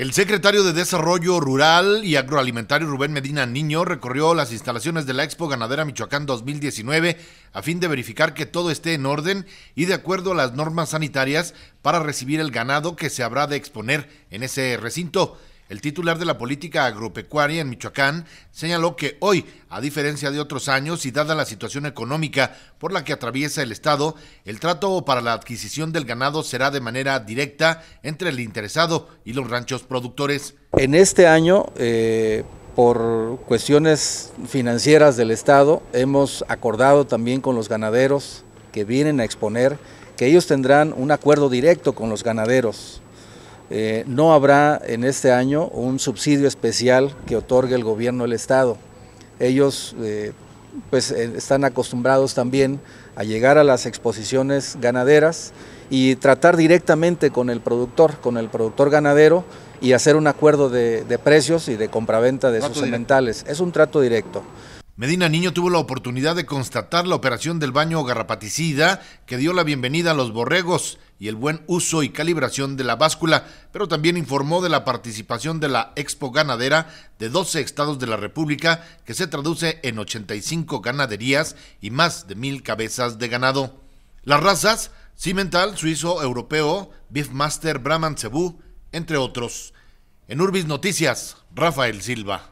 El secretario de Desarrollo Rural y Agroalimentario Rubén Medina Niño recorrió las instalaciones de la Expo Ganadera Michoacán 2019 a fin de verificar que todo esté en orden y de acuerdo a las normas sanitarias para recibir el ganado que se habrá de exponer en ese recinto. El titular de la política agropecuaria en Michoacán señaló que hoy, a diferencia de otros años y dada la situación económica por la que atraviesa el Estado, el trato para la adquisición del ganado será de manera directa entre el interesado y los ranchos productores. En este año, eh, por cuestiones financieras del Estado, hemos acordado también con los ganaderos que vienen a exponer que ellos tendrán un acuerdo directo con los ganaderos eh, no habrá en este año un subsidio especial que otorgue el gobierno del Estado. Ellos eh, pues, eh, están acostumbrados también a llegar a las exposiciones ganaderas y tratar directamente con el productor, con el productor ganadero y hacer un acuerdo de, precios y de compraventa de sus sementales. Es un trato directo. Medina Niño tuvo la oportunidad de constatar la operación del baño garrapaticida que dio la bienvenida a los borregos y el buen uso y calibración de la báscula, pero también informó de la participación de la Expo Ganadera de 12 estados de la República, que se traduce en 85 ganaderías y más de mil cabezas de ganado. Las razas, cimental, suizo, europeo, beefmaster, brahman, cebú, entre otros. En Urbis Noticias, Rafael Silva.